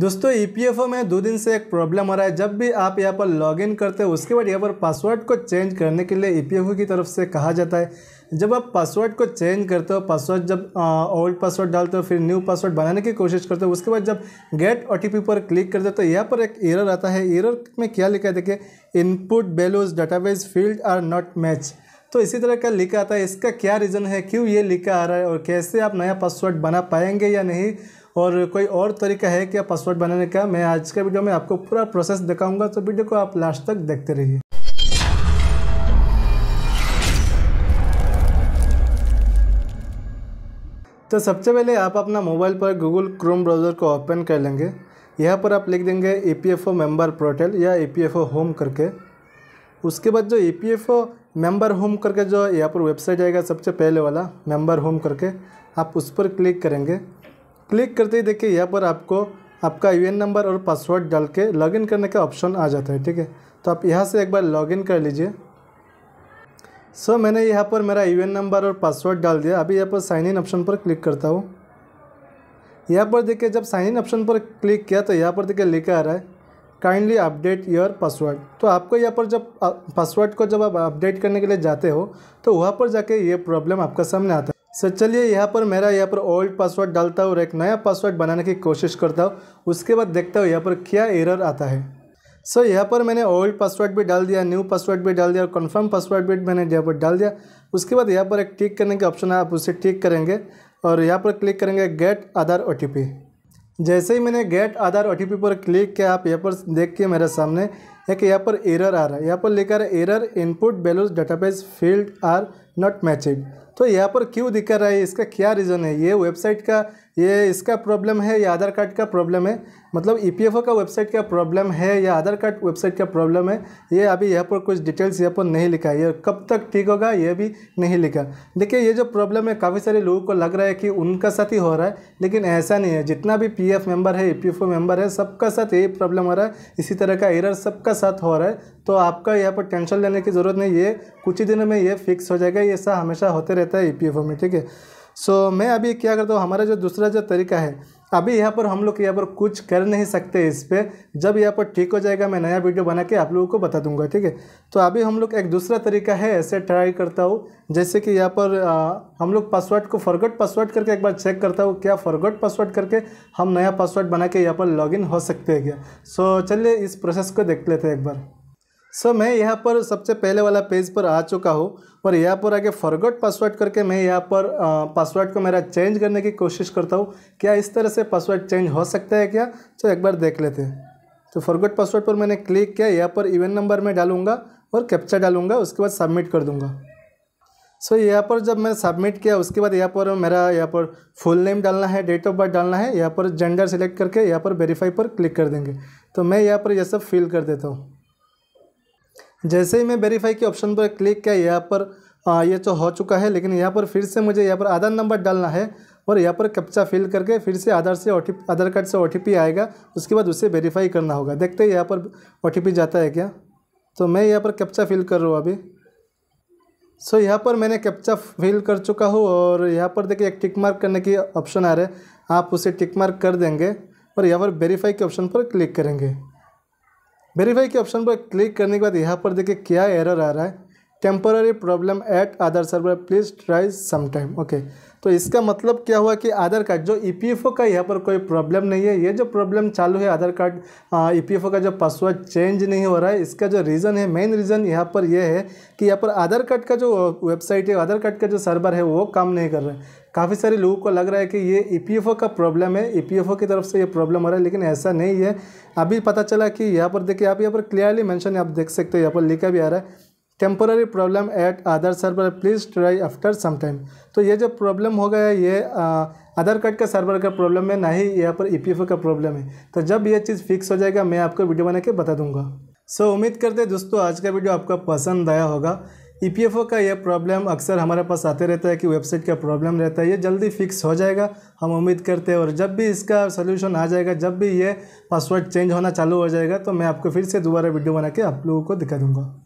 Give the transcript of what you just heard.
दोस्तों ई e में दो दिन से एक प्रॉब्लम आ रहा है जब भी आप यहाँ पर लॉगिन करते हो उसके बाद यहाँ पर पासवर्ड को चेंज करने के लिए ई e की तरफ से कहा जाता है जब आप पासवर्ड को चेंज करते हो पासवर्ड जब ओल्ड पासवर्ड डालते हो फिर न्यू पासवर्ड बनाने की कोशिश करते हो उसके बाद जब गेट ओ पर क्लिक करते हो तो यहाँ पर एक एरर आता है एरर में क्या लिखा है देखिए input values database field are not match तो इसी तरह का लिखा आता है इसका क्या रीज़न है क्यों ये लिखा आ रहा है और कैसे आप नया पासवर्ड बना पाएंगे या नहीं और कोई और तरीका है क्या पासवर्ड बनाने का मैं आज के वीडियो में आपको पूरा प्रोसेस दिखाऊंगा तो वीडियो को आप लास्ट तक देखते रहिए तो सबसे पहले आप अपना मोबाइल पर गूगल क्रोम ब्राउज़र को ओपन कर लेंगे यहाँ पर आप लिख देंगे E P F O member portal या E P F O home करके उसके बाद जो E P F O member home करके जो यहाँ पर वेबसाइट आएगा सबसे पहले वाला मेम्बर होम करके आप उस पर क्लिक करेंगे क्लिक करते ही देखिए यहाँ पर आपको आपका यू नंबर और पासवर्ड डाल के लॉगिन करने का ऑप्शन आ जाता है ठीक है तो आप यहाँ से एक बार लॉगिन कर लीजिए सो so, मैंने यहाँ पर मेरा यू नंबर और पासवर्ड डाल दिया अभी यहाँ पर साइन इन ऑप्शन पर क्लिक करता हूँ यहाँ पर देखिए जब साइन इन ऑप्शन पर क्लिक किया तो यहाँ पर देखिए लिखा आ रहा है काइंडली अपडेट योर पासवर्ड तो आपको यहाँ पर जब पासवर्ड को जब आप अपडेट करने के लिए जाते हो तो वहाँ पर जाके ये प्रॉब्लम आपका सामने आता है सर चलिए यहाँ पर मेरा यहाँ पर ओल्ड पासवर्ड डालता हूँ और एक नया पासवर्ड बनाने की कोशिश करता हूँ उसके बाद देखता हूँ यहाँ पर क्या एरर आता है सर यहाँ पर मैंने ओल्ड पासवर्ड भी डाल दिया न्यू पासवर्ड भी डाल दिया और कन्फर्म पासवर्ड भी मैंने यहाँ पर डाल दिया उसके बाद यहाँ पर एक टिक करने का ऑप्शन है आप उसे टिक करेंगे और यहाँ पर क्लिक करेंगे गेट आधार ओ जैसे ही मैंने गेट आधार ओ पर क्लिक किया आप यहाँ पर देख के मेरे सामने है कि यहाँ पर एरर आ रहा है यहाँ पर लिखा रहा है error input balance database field are not matching तो यहाँ पर क्यों दिखा रहा है इसका क्या रीज़न है ये वेबसाइट का ये इसका प्रॉब्लम है या आधार कार्ड का प्रॉब्लम है मतलब ई e का वेबसाइट का प्रॉब्लम है या आधार कार्ड वेबसाइट का प्रॉब्लम है ये अभी यहाँ पर कुछ डिटेल्स यहाँ पर नहीं लिखा है ये कब तक ठीक होगा ये भी नहीं लिखा देखिए ये जो प्रॉब्लम है काफ़ी सारे लोगों को लग रहा है कि उनका साथ ही हो रहा है लेकिन ऐसा नहीं है जितना भी पी मेंबर है ई e मेंबर है सबका साथ यही प्रॉब्लम हो रहा है इसी तरह का एरर सबका साथ हो रहा है तो आपका यहाँ पर टेंशन लेने की ज़रूरत नहीं है कुछ ही दिनों में ये फिक्स हो जाएगा ये ऐसा हमेशा होते रहता है ई e में ठीक है सो so, मैं अभी क्या करता हूँ हमारा जो दूसरा जो तरीका है अभी यहाँ पर हम लोग यहाँ पर कुछ कर नहीं सकते इस पर जब यहाँ पर ठीक हो जाएगा मैं नया वीडियो बना के आप लोगों को बता दूंगा ठीक है तो अभी हम लोग एक दूसरा तरीका है ऐसे ट्राई करता हूँ जैसे कि यहाँ पर आ, हम लोग पासवर्ड को फॉरगट पासवर्ड करके एक बार चेक करता हूँ क्या फॉरगट पासवर्ड करके हम नया पासवर्ड बना के यहाँ पर लॉग हो सकते हैं क्या सो चलिए इस प्रोसेस को देख लेते हैं एक बार सर मैं यहाँ पर सबसे पहले वाला पेज पर आ चुका हूँ पर यहाँ पर आगे फॉरगॉट पासवर्ड करके मैं यहाँ पर पासवर्ड को मेरा चेंज करने की कोशिश करता हूँ क्या इस तरह से पासवर्ड चेंज हो सकता है क्या तो एक बार देख लेते हैं तो फॉरगॉट पासवर्ड पर मैंने क्लिक किया यहाँ पर इवेंट नंबर में डालूंगा और कैप्चा डालूंगा उसके बाद सबमिट कर दूँगा सो so, यहाँ पर जब मैं सबमिट किया उसके बाद यहाँ पर मेरा यहाँ पर फुल नेम डालना है डेट ऑफ बर्थ डालना है यहाँ पर जेंडर सिलेक्ट करके यहाँ पर वेरीफाई पर क्लिक कर देंगे तो मैं यहाँ पर यह सब फिल कर देता हूँ जैसे ही मैं वेरीफाई के ऑप्शन पर क्लिक किया यहाँ पर आ, ये तो हो चुका है लेकिन यहाँ पर फिर से मुझे यहाँ पर आधार नंबर डालना है और यहाँ पर कप्चा फिल करके फिर से आधार से आधार कार्ड से ओ आएगा उसके बाद उसे वेरीफाई करना होगा देखते हैं यहाँ पर ओ जाता है क्या तो मैं यहाँ पर कप्चा फिल कर रहा हूँ अभी सो so, यहाँ पर मैंने कैप्चा फिल कर चुका हूँ और यहाँ पर देखिए एक टिक मार्क करने की ऑप्शन आ रहा है आप उसे टिक मार्क कर देंगे और यहाँ पर वेरीफाई के ऑप्शन पर क्लिक करेंगे वेरीफाई के ऑप्शन पर क्लिक करने के बाद यहाँ पर देखिए क्या एरर आ रहा है temporary problem at Aadhaar server please try sometime okay तो इसका मतलब क्या हुआ कि आधार कार्ड जो ई e का यहाँ पर कोई प्रॉब्लम नहीं है ये जो प्रॉब्लम चालू है आधार कार्ड ई e का जो पासवर्ड चेंज नहीं हो रहा है इसका जो रीज़न है मेन रीज़न यहाँ पर यह है कि यहाँ पर आधार कार्ड का जो वेबसाइट है आधार कार्ड का जो सर्वर है वो काम नहीं कर रहा है काफ़ी सारे लोगों को लग रहा है कि ये ई e का प्रॉब्लम है ई e की तरफ से ये प्रॉब्लम हो रहा है लेकिन ऐसा नहीं है अभी पता चला कि यहाँ पर देखिए आप यहाँ पर क्लियरली मैंशन आप देख सकते हो यहाँ पर लिखा भी आ रहा है temporary problem at Aadhaar server please try after some time तो ये जो प्रॉब्लम हो गया ये आधार कार्ड का सर्वर का प्रॉब्लम है ना ही यहाँ पर ई e का प्रॉब्लम है तो जब ये चीज़ फिक्स हो जाएगा मैं आपको वीडियो बना के बता दूंगा सो so, उम्मीद करते हैं दोस्तों आज का वीडियो आपका पसंद आया होगा ई e का यह प्रॉब्लम अक्सर हमारे पास आते रहता है कि वेबसाइट का प्रॉब्लम रहता है ये जल्दी फिक्स हो जाएगा हम उम्मीद करते हैं और जब भी इसका सोल्यूशन आ जाएगा जब भी ये पासवर्ड चेंज होना चालू हो जाएगा तो मैं आपको फिर से दोबारा वीडियो बना के आप लोगों को दिखा दूँगा